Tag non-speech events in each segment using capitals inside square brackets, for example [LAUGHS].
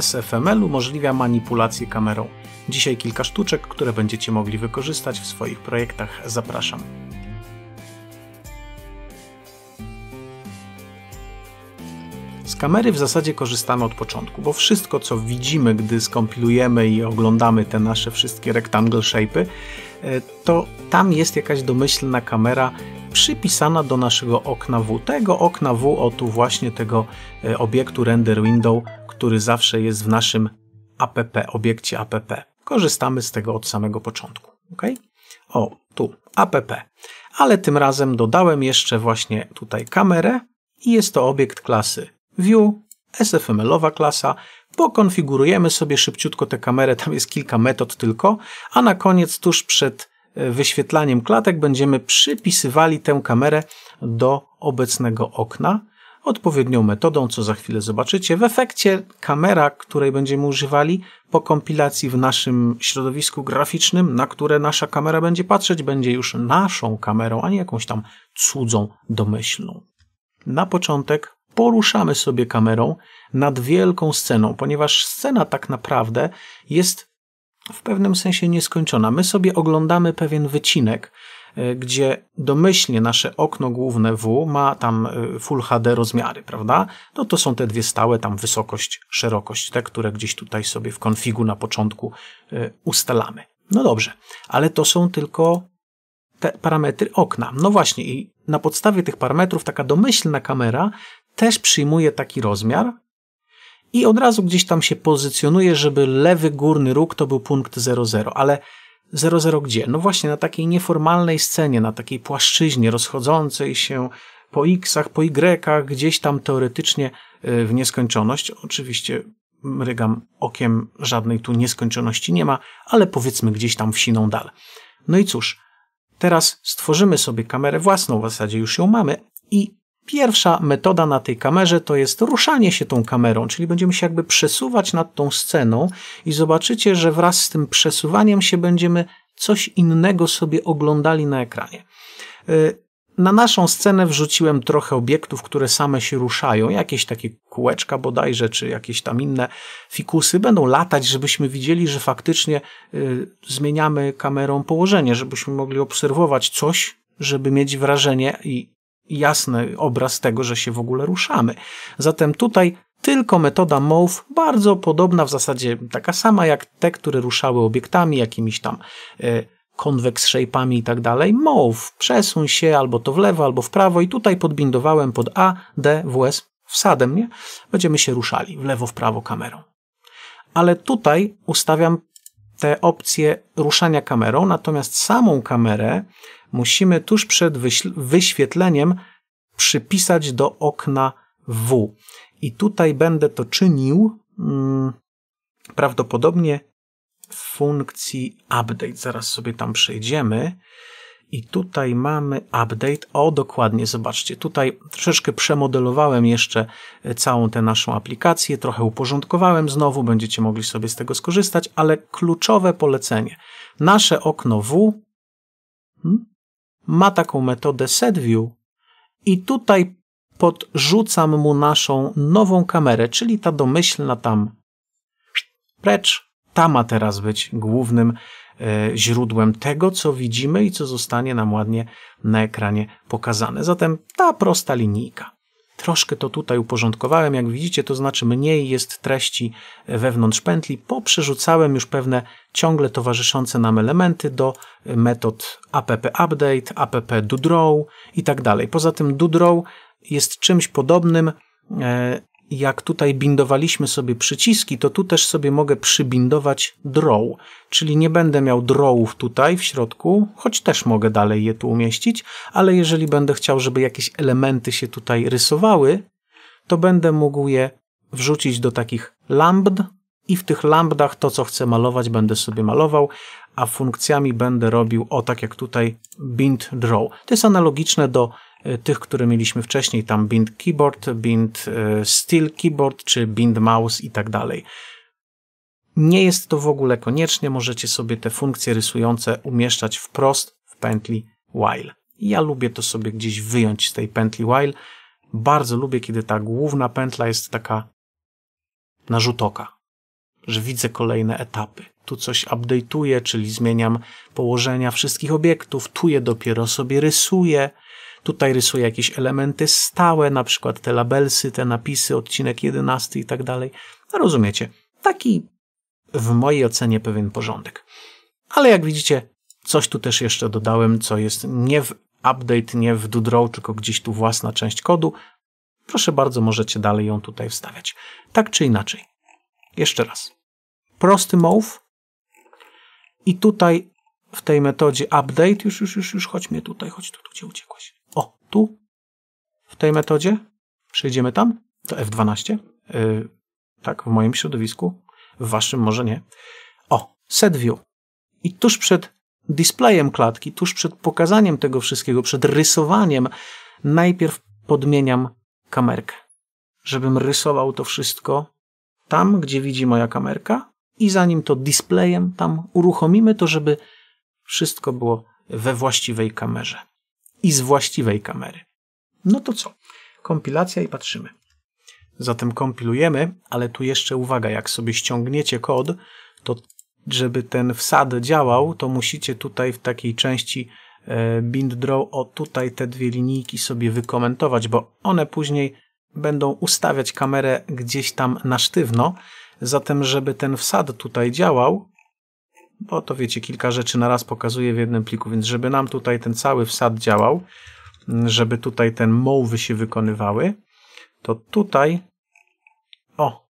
SFML umożliwia manipulację kamerą. Dzisiaj kilka sztuczek, które będziecie mogli wykorzystać w swoich projektach. Zapraszam. Z kamery w zasadzie korzystamy od początku, bo wszystko co widzimy, gdy skompilujemy i oglądamy te nasze wszystkie rectangle shape'y, e, to tam jest jakaś domyślna kamera, przypisana do naszego okna W. Tego okna W, o tu właśnie tego e, obiektu render window, który zawsze jest w naszym app, obiekcie app. Korzystamy z tego od samego początku. Ok? O, tu app. Ale tym razem dodałem jeszcze właśnie tutaj kamerę i jest to obiekt klasy view, SFML-owa klasa. Pokonfigurujemy sobie szybciutko tę kamerę, tam jest kilka metod tylko, a na koniec tuż przed wyświetlaniem klatek będziemy przypisywali tę kamerę do obecnego okna odpowiednią metodą, co za chwilę zobaczycie. W efekcie kamera, której będziemy używali po kompilacji w naszym środowisku graficznym, na które nasza kamera będzie patrzeć, będzie już naszą kamerą, a nie jakąś tam cudzą, domyślną. Na początek poruszamy sobie kamerą nad wielką sceną, ponieważ scena tak naprawdę jest w pewnym sensie nieskończona. My sobie oglądamy pewien wycinek, e, gdzie domyślnie nasze okno główne W ma tam e, Full HD rozmiary, prawda? No to są te dwie stałe, tam wysokość, szerokość, te, które gdzieś tutaj sobie w konfigu na początku e, ustalamy. No dobrze, ale to są tylko te parametry okna. No właśnie, i na podstawie tych parametrów taka domyślna kamera też przyjmuje taki rozmiar, i od razu gdzieś tam się pozycjonuje, żeby lewy górny róg to był punkt 00, ale 00 gdzie? No właśnie na takiej nieformalnej scenie, na takiej płaszczyźnie rozchodzącej się po xach, po y, gdzieś tam teoretycznie y, w nieskończoność. Oczywiście rygam okiem, żadnej tu nieskończoności nie ma, ale powiedzmy gdzieś tam siną dal. No i cóż, teraz stworzymy sobie kamerę własną, w zasadzie już ją mamy i Pierwsza metoda na tej kamerze to jest ruszanie się tą kamerą, czyli będziemy się jakby przesuwać nad tą sceną i zobaczycie, że wraz z tym przesuwaniem się będziemy coś innego sobie oglądali na ekranie. Y, na naszą scenę wrzuciłem trochę obiektów, które same się ruszają, jakieś takie kółeczka bodajże, czy jakieś tam inne fikusy będą latać, żebyśmy widzieli, że faktycznie y, zmieniamy kamerą położenie, żebyśmy mogli obserwować coś, żeby mieć wrażenie i jasny obraz tego, że się w ogóle ruszamy. Zatem tutaj tylko metoda MOVE, bardzo podobna, w zasadzie taka sama jak te, które ruszały obiektami, jakimiś tam e, konweks shape'ami i tak dalej. MOVE, przesuń się albo to w lewo, albo w prawo i tutaj podbindowałem pod A, D, WS wsadem, nie? Będziemy się ruszali w lewo, w prawo kamerą. Ale tutaj ustawiam te opcje ruszania kamerą, natomiast samą kamerę musimy tuż przed wyświetleniem przypisać do okna W. I tutaj będę to czynił hmm, prawdopodobnie w funkcji update. Zaraz sobie tam przejdziemy. I tutaj mamy update. O, dokładnie, zobaczcie. Tutaj troszeczkę przemodelowałem jeszcze e, całą tę naszą aplikację, trochę uporządkowałem znowu, będziecie mogli sobie z tego skorzystać, ale kluczowe polecenie. Nasze okno W. Hmm? ma taką metodę setView i tutaj podrzucam mu naszą nową kamerę, czyli ta domyślna tam. Precz, ta ma teraz być głównym e, źródłem tego, co widzimy i co zostanie nam ładnie na ekranie pokazane. Zatem ta prosta linijka. Troszkę to tutaj uporządkowałem, jak widzicie, to znaczy mniej jest treści wewnątrz pętli. Poprzerzucałem już pewne ciągle towarzyszące nam elementy do metod app-update, app draw i tak dalej. Poza tym draw jest czymś podobnym e, jak tutaj bindowaliśmy sobie przyciski, to tu też sobie mogę przybindować draw, czyli nie będę miał drawów tutaj w środku, choć też mogę dalej je tu umieścić, ale jeżeli będę chciał, żeby jakieś elementy się tutaj rysowały, to będę mógł je wrzucić do takich lambd i w tych lambdach to, co chcę malować, będę sobie malował, a funkcjami będę robił, o tak jak tutaj, bind draw. To jest analogiczne do E, tych, które mieliśmy wcześniej, tam bind keyboard, bind e, steel keyboard, czy bind mouse i tak dalej. Nie jest to w ogóle koniecznie, możecie sobie te funkcje rysujące umieszczać wprost w pętli while. Ja lubię to sobie gdzieś wyjąć z tej pętli while. Bardzo lubię, kiedy ta główna pętla jest taka na oka, że widzę kolejne etapy. Tu coś update'uję, czyli zmieniam położenia wszystkich obiektów, tu je dopiero sobie rysuję, Tutaj rysuję jakieś elementy stałe, na przykład te labelsy, te napisy, odcinek 11 i tak dalej. No rozumiecie? Taki w mojej ocenie pewien porządek. Ale jak widzicie, coś tu też jeszcze dodałem, co jest nie w update, nie w Doodrow, tylko gdzieś tu własna część kodu. Proszę bardzo, możecie dalej ją tutaj wstawiać. Tak czy inaczej. Jeszcze raz. Prosty move. I tutaj w tej metodzie update, już, już, już, już, chodź mnie tutaj, chodź tu, tu gdzie uciekłeś tu, w tej metodzie, przejdziemy tam, to F12, yy, tak, w moim środowisku, w waszym może nie. O, set view. I tuż przed displayem klatki, tuż przed pokazaniem tego wszystkiego, przed rysowaniem, najpierw podmieniam kamerkę, żebym rysował to wszystko tam, gdzie widzi moja kamerka i zanim to displayem tam uruchomimy, to żeby wszystko było we właściwej kamerze i z właściwej kamery. No to co? Kompilacja i patrzymy. Zatem kompilujemy, ale tu jeszcze uwaga, jak sobie ściągniecie kod, to żeby ten wsad działał, to musicie tutaj w takiej części e, bind draw, o tutaj te dwie linijki sobie wykomentować, bo one później będą ustawiać kamerę gdzieś tam na sztywno. Zatem, żeby ten wsad tutaj działał, bo to wiecie, kilka rzeczy na raz pokazuje w jednym pliku, więc żeby nam tutaj ten cały wsad działał, mm, żeby tutaj ten mowy się wykonywały, to tutaj, o,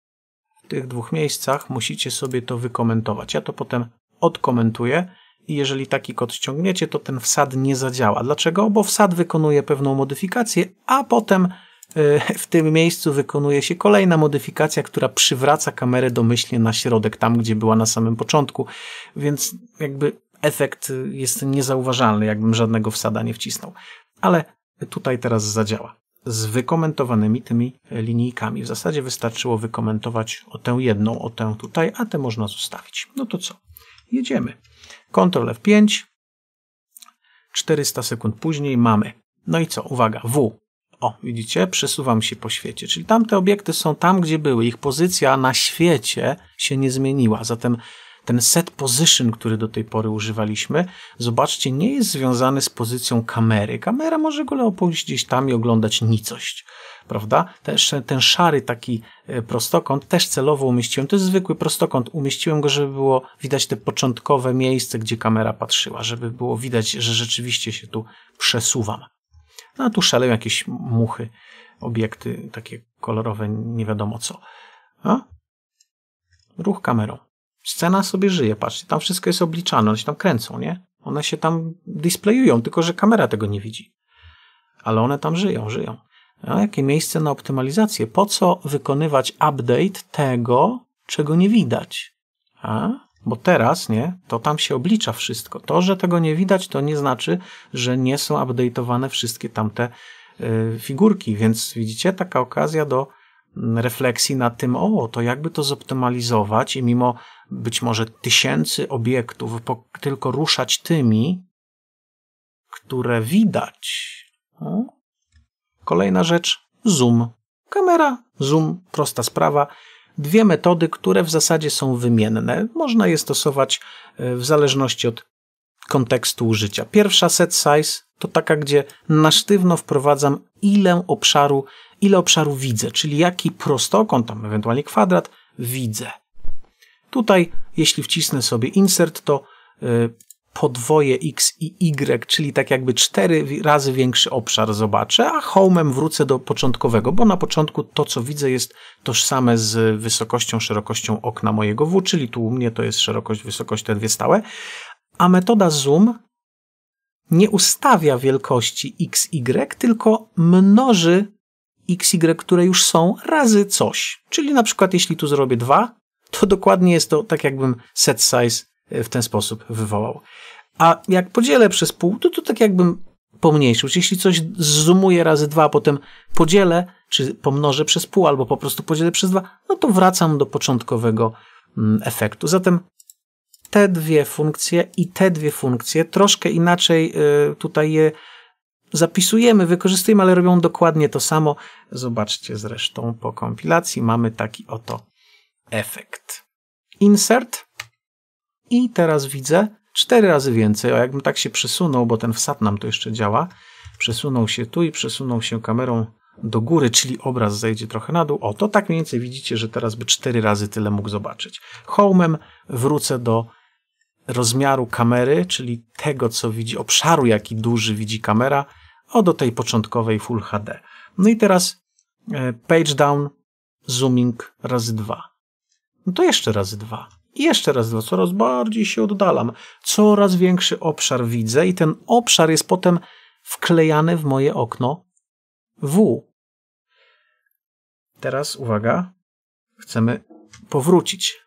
w tych dwóch miejscach musicie sobie to wykomentować. Ja to potem odkomentuję i jeżeli taki kod ściągniecie, to ten wsad nie zadziała. Dlaczego? Bo wsad wykonuje pewną modyfikację, a potem E, w tym miejscu wykonuje się kolejna modyfikacja, która przywraca kamerę domyślnie na środek, tam gdzie była na samym początku, więc jakby efekt jest niezauważalny, jakbym żadnego wsada nie wcisnął. Ale tutaj teraz zadziała. Z wykomentowanymi tymi linijkami. W zasadzie wystarczyło wykomentować o tę jedną, o tę tutaj, a te można zostawić. No to co? Jedziemy. Ctrl F5. 400 sekund później mamy. No i co? Uwaga, W o, widzicie, przesuwam się po świecie, czyli tamte obiekty są tam, gdzie były. Ich pozycja na świecie się nie zmieniła. Zatem ten set position, który do tej pory używaliśmy, zobaczcie, nie jest związany z pozycją kamery. Kamera może go opowiedzieć gdzieś tam i oglądać nicość, prawda? ten szary taki e, prostokąt też celowo umieściłem. To jest zwykły prostokąt. Umieściłem go, żeby było widać te początkowe miejsce, gdzie kamera patrzyła, żeby było widać, że rzeczywiście się tu przesuwam. No, a tu szaleją jakieś muchy, obiekty takie kolorowe, nie wiadomo co. A? Ruch kamerą. Scena sobie żyje, patrzcie, tam wszystko jest obliczane, one się tam kręcą, nie? One się tam displayują, tylko że kamera tego nie widzi. Ale one tam żyją, żyją. A jakie miejsce na optymalizację? Po co wykonywać update tego, czego nie widać? A? Bo teraz, nie, to tam się oblicza wszystko. To, że tego nie widać, to nie znaczy, że nie są update'owane wszystkie tamte y, figurki. Więc widzicie, taka okazja do mm, refleksji nad tym, o, to jakby to zoptymalizować i mimo być może tysięcy obiektów, po, tylko ruszać tymi, które widać. Kolejna rzecz, zoom. Kamera, zoom, prosta sprawa dwie metody, które w zasadzie są wymienne. Można je stosować e, w zależności od kontekstu użycia. Pierwsza set size to taka, gdzie na sztywno wprowadzam ile obszaru, ile obszaru widzę, czyli jaki prostokąt, tam ewentualnie kwadrat widzę. Tutaj, jeśli wcisnę sobie insert, to e, podwoje X i Y, czyli tak jakby cztery razy większy obszar zobaczę, a home'em wrócę do początkowego, bo na początku to, co widzę, jest tożsame z wysokością, szerokością okna mojego W, czyli tu u mnie to jest szerokość, wysokość te dwie stałe, a metoda zoom nie ustawia wielkości X, Y, tylko mnoży X, Y, które już są, razy coś. Czyli na przykład jeśli tu zrobię dwa, to dokładnie jest to tak jakbym set size w ten sposób wywołał. A jak podzielę przez pół, to, to tak jakbym pomniejszył. Jeśli coś zoomuję razy dwa, a potem podzielę, czy pomnożę przez pół, albo po prostu podzielę przez dwa, no to wracam do początkowego mm, efektu. Zatem te dwie funkcje i te dwie funkcje troszkę inaczej y, tutaj je zapisujemy, wykorzystujemy, ale robią dokładnie to samo. Zobaczcie zresztą po kompilacji mamy taki oto efekt. Insert i teraz widzę cztery razy więcej. A jakbym tak się przesunął, bo ten wsad nam to jeszcze działa, przesunął się tu i przesunął się kamerą do góry, czyli obraz zejdzie trochę na dół. O, to tak mniej więcej widzicie, że teraz by cztery razy tyle mógł zobaczyć. Home'em wrócę do rozmiaru kamery, czyli tego, co widzi, obszaru, jaki duży widzi kamera, o do tej początkowej Full HD. No i teraz e, page down, zooming razy dwa. No to jeszcze razy dwa. I jeszcze raz, no, coraz bardziej się oddalam, coraz większy obszar widzę, i ten obszar jest potem wklejany w moje okno W. Teraz uwaga, chcemy powrócić.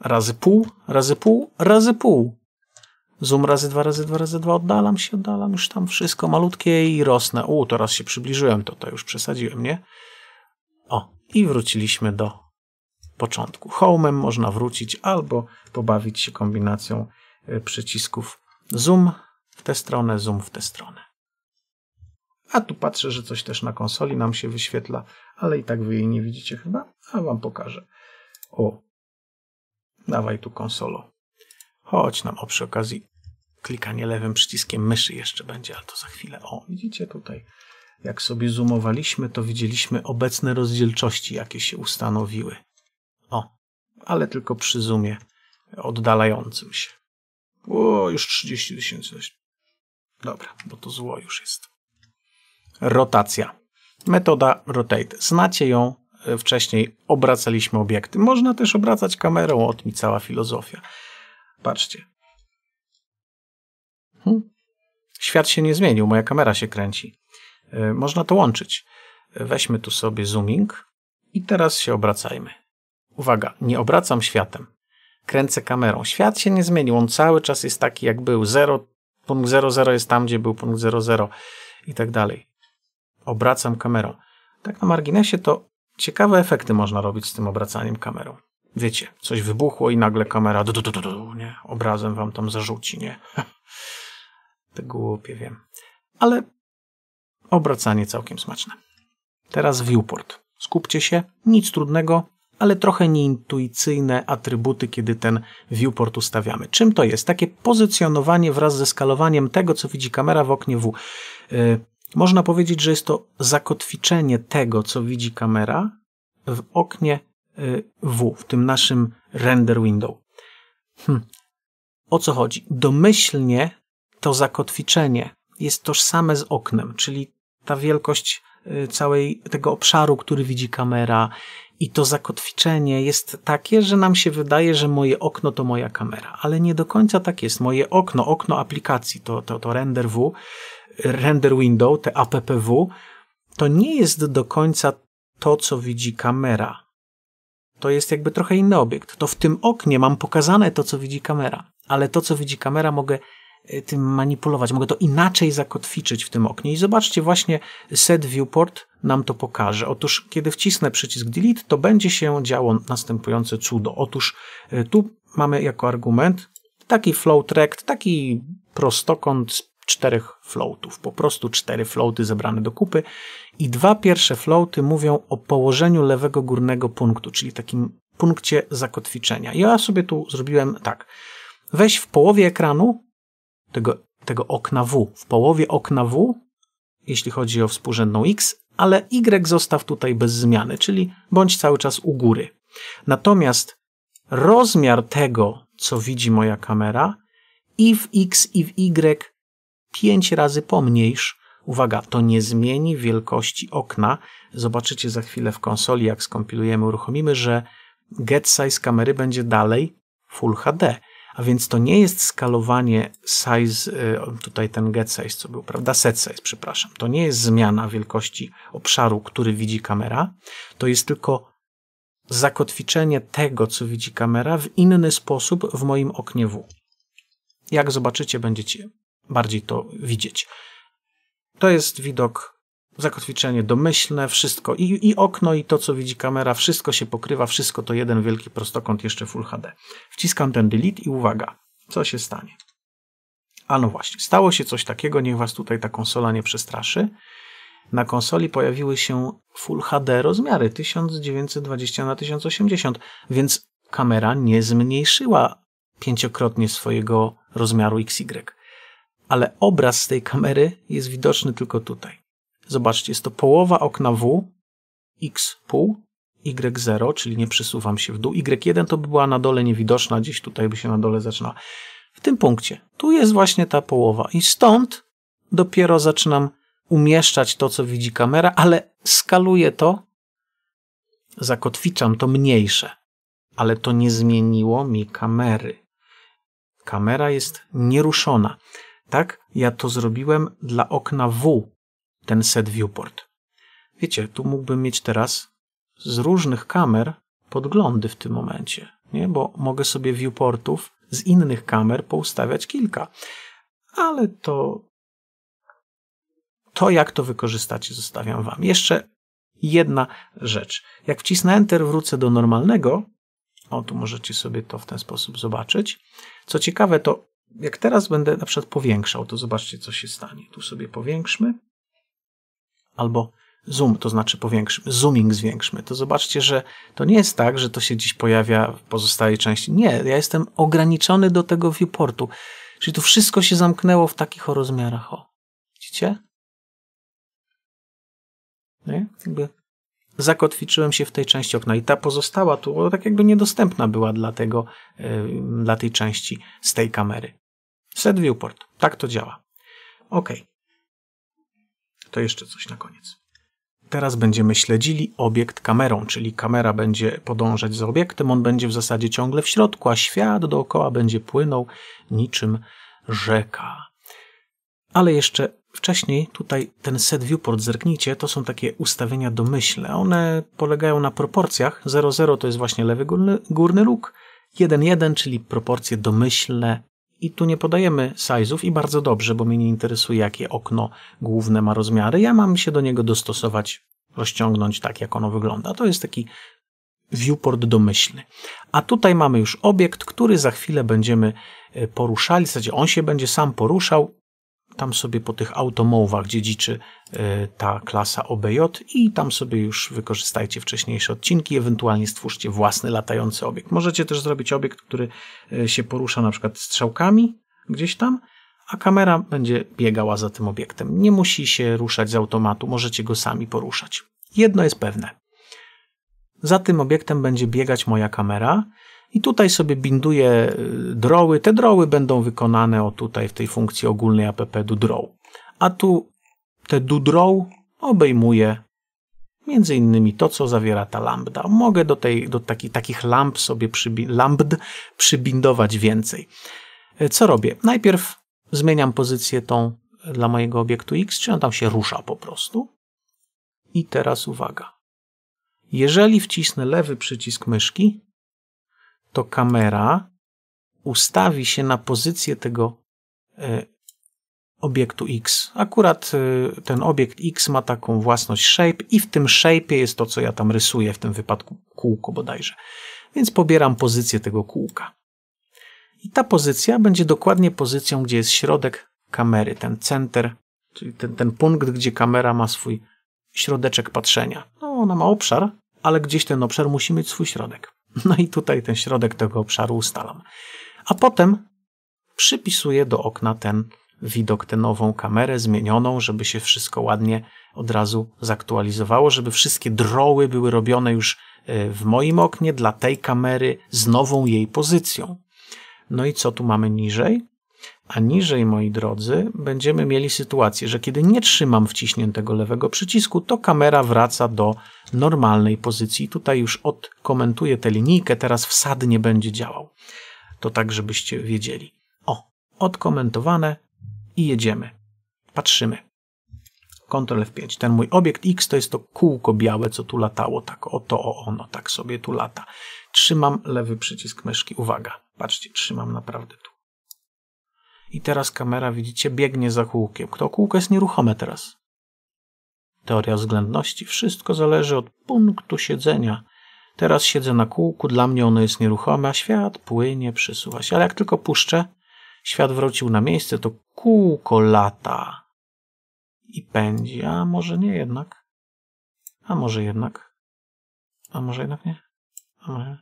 Razy pół, razy pół, razy pół. Zoom razy dwa, razy dwa, razy dwa, oddalam się, oddalam już tam wszystko malutkie i rosnę. U, teraz się przybliżyłem, to to już przesadziłem, nie? O, i wróciliśmy do początku. Home'em można wrócić albo pobawić się kombinacją e, przycisków zoom w tę stronę, zoom w tę stronę. A tu patrzę, że coś też na konsoli nam się wyświetla, ale i tak wy jej nie widzicie chyba, a wam pokażę. O, dawaj tu konsolo. Chodź nam, o przy okazji klikanie lewym przyciskiem myszy jeszcze będzie, ale to za chwilę. O, widzicie tutaj, jak sobie zoomowaliśmy, to widzieliśmy obecne rozdzielczości, jakie się ustanowiły ale tylko przy zoomie oddalającym się. O, już 30 tysięcy. Dobra, bo to zło już jest. Rotacja. Metoda rotate. Znacie ją, e, wcześniej obracaliśmy obiekty. Można też obracać kamerą, od mi cała filozofia. Patrzcie. Hmm? Świat się nie zmienił, moja kamera się kręci. E, można to łączyć. E, weźmy tu sobie zooming i teraz się obracajmy. Uwaga, nie obracam światem. Kręcę kamerą. Świat się nie zmienił, on cały czas jest taki, jak był. 0, punkt 00 jest tam, gdzie był punkt 00 i tak dalej. Obracam kamerą. Tak na marginesie to ciekawe efekty można robić z tym obracaniem kamerą. Wiecie, coś wybuchło i nagle kamera du, du, du, du, nie? obrazem wam tam zarzuci, nie? [LAUGHS] to głupie wiem. Ale obracanie całkiem smaczne. Teraz viewport. Skupcie się, nic trudnego, ale trochę nieintuicyjne atrybuty, kiedy ten viewport ustawiamy. Czym to jest? Takie pozycjonowanie wraz ze skalowaniem tego, co widzi kamera w oknie W. Yy, można powiedzieć, że jest to zakotwiczenie tego, co widzi kamera w oknie e, W, w tym naszym render window. Hm. O co chodzi? Domyślnie to zakotwiczenie jest tożsame z oknem, czyli ta wielkość e, całej tego obszaru, który widzi kamera, i to zakotwiczenie jest takie, że nam się wydaje, że moje okno to moja kamera, ale nie do końca tak jest. Moje okno, okno aplikacji, to, to, to render w, render window, te appw, to nie jest do końca to, co widzi kamera. To jest jakby trochę inny obiekt. To w tym oknie mam pokazane to, co widzi kamera, ale to, co widzi kamera, mogę e, tym manipulować. Mogę to inaczej zakotwiczyć w tym oknie. I zobaczcie, właśnie set viewport nam to pokaże. Otóż, kiedy wcisnę przycisk delete, to będzie się działo następujące cudo. Otóż e, tu mamy jako argument taki float rect, taki prostokąt z czterech floatów. Po prostu cztery floaty zebrane do kupy i dwa pierwsze floaty mówią o położeniu lewego górnego punktu, czyli takim punkcie zakotwiczenia. Ja sobie tu zrobiłem tak. Weź w połowie ekranu tego, tego okna W, w połowie okna W, jeśli chodzi o współrzędną X, ale Y zostaw tutaj bez zmiany, czyli bądź cały czas u góry. Natomiast rozmiar tego, co widzi moja kamera, i w X, i w Y 5 razy pomniejsz. Uwaga, to nie zmieni wielkości okna. Zobaczycie za chwilę w konsoli, jak skompilujemy, uruchomimy, że get size kamery będzie dalej Full HD. A więc to nie jest skalowanie size, y, tutaj ten get size, co był, prawda? Set size, przepraszam. To nie jest zmiana wielkości obszaru, który widzi kamera. To jest tylko zakotwiczenie tego, co widzi kamera w inny sposób w moim oknie W. Jak zobaczycie, będziecie bardziej to widzieć. To jest widok zakotwiczenie domyślne, wszystko I, i okno, i to co widzi kamera, wszystko się pokrywa, wszystko to jeden wielki prostokąt, jeszcze Full HD. Wciskam ten delete i uwaga, co się stanie? A no właśnie, stało się coś takiego, niech was tutaj ta konsola nie przestraszy. Na konsoli pojawiły się Full HD rozmiary 1920 na 1080, więc kamera nie zmniejszyła pięciokrotnie swojego rozmiaru XY. Ale obraz z tej kamery jest widoczny tylko tutaj. Zobaczcie, jest to połowa okna W, x pół, y0, czyli nie przesuwam się w dół. y1 to by była na dole niewidoczna, gdzieś tutaj by się na dole zaczynała. W tym punkcie. Tu jest właśnie ta połowa. I stąd dopiero zaczynam umieszczać to, co widzi kamera, ale skaluję to, zakotwiczam to mniejsze. Ale to nie zmieniło mi kamery. Kamera jest nieruszona. Tak, ja to zrobiłem dla okna W, ten set viewport. Wiecie, tu mógłbym mieć teraz z różnych kamer podglądy w tym momencie, nie? bo mogę sobie viewportów z innych kamer poustawiać kilka. Ale to to, jak to wykorzystacie, zostawiam Wam. Jeszcze jedna rzecz. Jak wcisnę Enter, wrócę do normalnego. O, tu możecie sobie to w ten sposób zobaczyć. Co ciekawe, to jak teraz będę na przykład powiększał, to zobaczcie, co się stanie. Tu sobie powiększmy albo zoom, to znaczy powiększmy, zooming zwiększmy, to zobaczcie, że to nie jest tak, że to się dziś pojawia w pozostałej części. Nie, ja jestem ograniczony do tego viewportu. Czyli to wszystko się zamknęło w takich o rozmiarach. O. Widzicie? Nie? Jakby zakotwiczyłem się w tej części okna i ta pozostała tu, tak jakby niedostępna była dla tego, yy, dla tej części z tej kamery. Set viewport. Tak to działa. OK to jeszcze coś na koniec. Teraz będziemy śledzili obiekt kamerą, czyli kamera będzie podążać za obiektem, on będzie w zasadzie ciągle w środku, a świat dookoła będzie płynął niczym rzeka. Ale jeszcze wcześniej tutaj ten set viewport zerknijcie, to są takie ustawienia domyślne. One polegają na proporcjach. 0,0 to jest właśnie lewy górny, górny róg, 1,1 czyli proporcje domyślne i tu nie podajemy size'ów i bardzo dobrze, bo mnie nie interesuje, jakie okno główne ma rozmiary. Ja mam się do niego dostosować, rozciągnąć tak, jak ono wygląda. To jest taki viewport domyślny. A tutaj mamy już obiekt, który za chwilę będziemy e, poruszali, w zasadzie on się będzie sam poruszał tam sobie po tych automowach dziedziczy e, ta klasa OBJ i tam sobie już wykorzystajcie wcześniejsze odcinki, ewentualnie stwórzcie własny latający obiekt. Możecie też zrobić obiekt, który e, się porusza na przykład strzałkami gdzieś tam, a kamera będzie biegała za tym obiektem. Nie musi się ruszać z automatu, możecie go sami poruszać. Jedno jest pewne. Za tym obiektem będzie biegać moja kamera, i tutaj sobie binduję y, droły. Te droły będą wykonane o tutaj w tej funkcji ogólnej app do draw. A tu te do draw obejmuje między innymi to, co zawiera ta lambda. Mogę do, tej, do taki, takich lamp sobie przybi lambd przybindować więcej. E, co robię? Najpierw zmieniam pozycję tą dla mojego obiektu X, czy on tam się rusza po prostu. I teraz uwaga. Jeżeli wcisnę lewy przycisk myszki, to kamera ustawi się na pozycję tego e, obiektu X. Akurat e, ten obiekt X ma taką własność shape i w tym shape jest to, co ja tam rysuję, w tym wypadku kółko bodajże. Więc pobieram pozycję tego kółka. I ta pozycja będzie dokładnie pozycją, gdzie jest środek kamery, ten center, czyli ten, ten punkt, gdzie kamera ma swój środeczek patrzenia. No, ona ma obszar, ale gdzieś ten obszar musi mieć swój środek. No i tutaj ten środek tego obszaru ustalam. A potem przypisuję do okna ten widok, tę nową kamerę zmienioną, żeby się wszystko ładnie od razu zaktualizowało, żeby wszystkie droły były robione już e, w moim oknie dla tej kamery z nową jej pozycją. No i co tu mamy niżej? A niżej, moi drodzy, będziemy mieli sytuację, że kiedy nie trzymam wciśniętego lewego przycisku, to kamera wraca do normalnej pozycji. Tutaj już odkomentuję tę linijkę, teraz wsad nie będzie działał. To tak, żebyście wiedzieli. O, odkomentowane i jedziemy. Patrzymy. Ctrl F5. Ten mój obiekt X to jest to kółko białe, co tu latało. Tak, o to, o ono, tak sobie tu lata. Trzymam lewy przycisk myszki. Uwaga, patrzcie, trzymam naprawdę tu. I teraz kamera, widzicie, biegnie za kółkiem. To kółko jest nieruchome teraz. Teoria względności. Wszystko zależy od punktu siedzenia. Teraz siedzę na kółku, dla mnie ono jest nieruchome, a świat płynie, przesuwa się. Ale jak tylko puszczę, świat wrócił na miejsce, to kółko lata i pędzi. A może nie jednak? A może jednak? A może jednak nie? A może.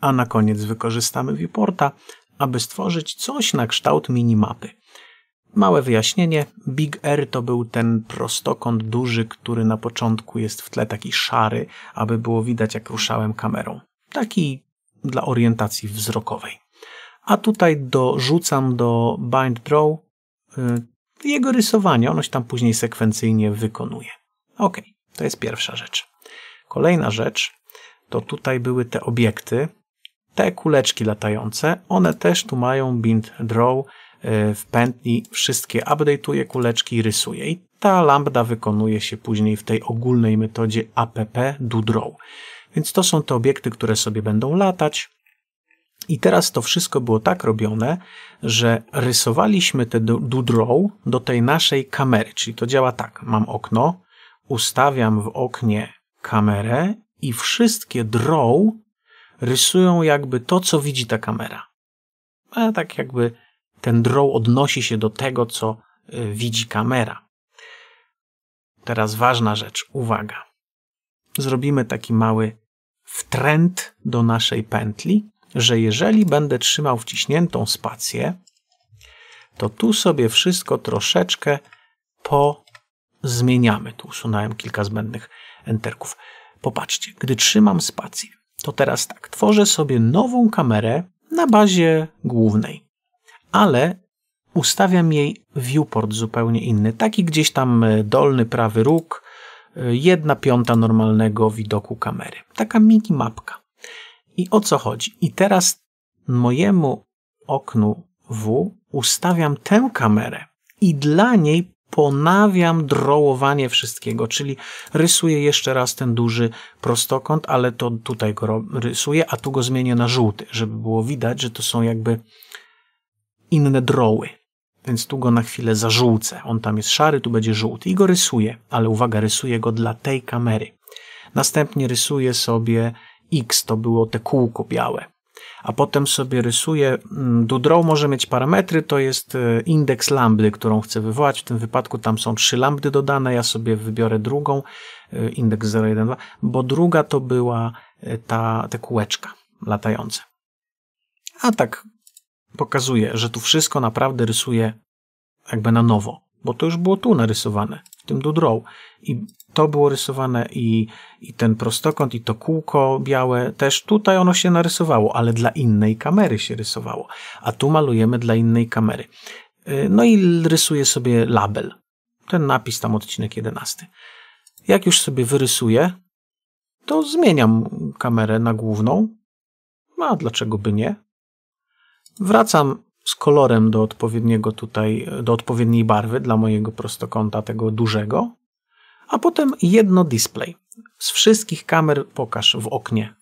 A na koniec wykorzystamy viewporta aby stworzyć coś na kształt minimapy. Małe wyjaśnienie, Big R to był ten prostokąt duży, który na początku jest w tle taki szary, aby było widać jak ruszałem kamerą. Taki dla orientacji wzrokowej. A tutaj dorzucam do Bind Draw y, jego rysowanie, ono się tam później sekwencyjnie wykonuje. Ok, to jest pierwsza rzecz. Kolejna rzecz to tutaj były te obiekty, te kuleczki latające, one też tu mają bind draw y, w pętli, wszystkie update'uje kuleczki rysuje. I ta lambda wykonuje się później w tej ogólnej metodzie app do draw. Więc to są te obiekty, które sobie będą latać. I teraz to wszystko było tak robione, że rysowaliśmy te do draw do tej naszej kamery. Czyli to działa tak. Mam okno, ustawiam w oknie kamerę i wszystkie draw rysują jakby to, co widzi ta kamera. A tak jakby ten draw odnosi się do tego, co y, widzi kamera. Teraz ważna rzecz, uwaga. Zrobimy taki mały wtręt do naszej pętli, że jeżeli będę trzymał wciśniętą spację, to tu sobie wszystko troszeczkę pozmieniamy. Tu usunąłem kilka zbędnych enterków. Popatrzcie, gdy trzymam spację, to teraz tak, tworzę sobie nową kamerę na bazie głównej, ale ustawiam jej viewport zupełnie inny, taki gdzieś tam e, dolny prawy róg, e, jedna piąta normalnego widoku kamery. Taka mini mapka. I o co chodzi? I teraz mojemu oknu W ustawiam tę kamerę i dla niej ponawiam drołowanie wszystkiego, czyli rysuję jeszcze raz ten duży prostokąt, ale to tutaj go rysuję, a tu go zmienię na żółty, żeby było widać, że to są jakby inne droły. Więc tu go na chwilę zażółcę. On tam jest szary, tu będzie żółty i go rysuję, ale uwaga, rysuję go dla tej kamery. Następnie rysuję sobie X, to było te kółko białe a potem sobie rysuję. Mm, do draw może mieć parametry, to jest e, indeks lambdy, którą chcę wywołać. W tym wypadku tam są trzy lambdy dodane, ja sobie wybiorę drugą, e, indeks 0,1,2, bo druga to była e, ta, te kółeczka latające. A tak pokazuje, że tu wszystko naprawdę rysuje jakby na nowo bo to już było tu narysowane, w tym draw. I to było rysowane i, i ten prostokąt, i to kółko białe, też tutaj ono się narysowało, ale dla innej kamery się rysowało, a tu malujemy dla innej kamery. Y, no i rysuję sobie label, ten napis tam odcinek 11. Jak już sobie wyrysuję, to zmieniam kamerę na główną. A dlaczego by nie? Wracam z kolorem do odpowiedniego tutaj, do odpowiedniej barwy dla mojego prostokąta, tego dużego, a potem jedno display. Z wszystkich kamer pokaż w oknie.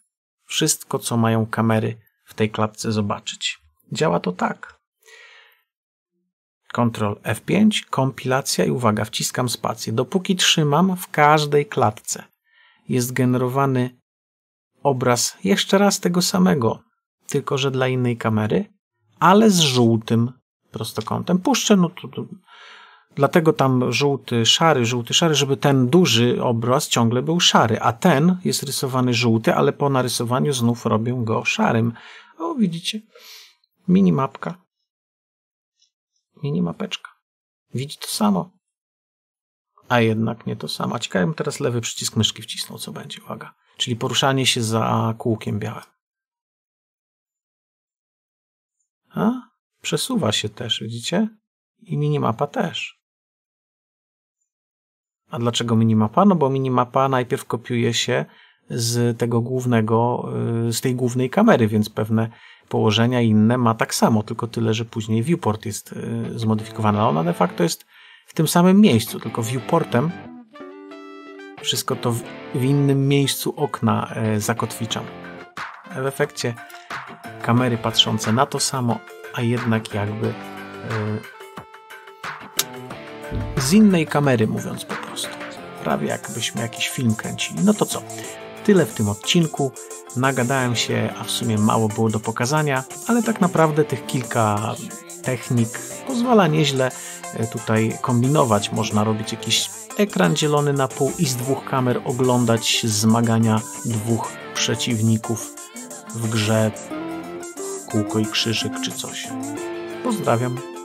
Wszystko, co mają kamery w tej klapce zobaczyć. Działa to tak. Ctrl F5, kompilacja i uwaga, wciskam spację. Dopóki trzymam w każdej klatce jest generowany obraz jeszcze raz tego samego, tylko że dla innej kamery ale z żółtym prostokątem. Puszczę, no to, to, dlatego tam żółty, szary, żółty, szary, żeby ten duży obraz ciągle był szary, a ten jest rysowany żółty, ale po narysowaniu znów robię go szarym. O, widzicie? Minimapka. Minimapeczka. Widzi to samo. A jednak nie to samo. Ciekawym teraz lewy przycisk myszki wcisnął, co będzie, uwaga. Czyli poruszanie się za kółkiem białym. A? Przesuwa się też, widzicie? I minimapa też. A dlaczego minimapa? No bo minimapa najpierw kopiuje się z tego głównego, y, z tej głównej kamery, więc pewne położenia inne ma tak samo, tylko tyle, że później viewport jest y, zmodyfikowany. Ona de facto jest w tym samym miejscu, tylko viewportem wszystko to w innym miejscu okna y, zakotwiczam w efekcie kamery patrzące na to samo, a jednak jakby e, z innej kamery mówiąc po prostu. Prawie jakbyśmy jakiś film kręcili. No to co? Tyle w tym odcinku. Nagadałem się, a w sumie mało było do pokazania, ale tak naprawdę tych kilka technik pozwala nieźle e, tutaj kombinować. Można robić jakiś ekran dzielony na pół i z dwóch kamer oglądać zmagania dwóch przeciwników w grze kółko i krzyżyk czy coś. Pozdrawiam.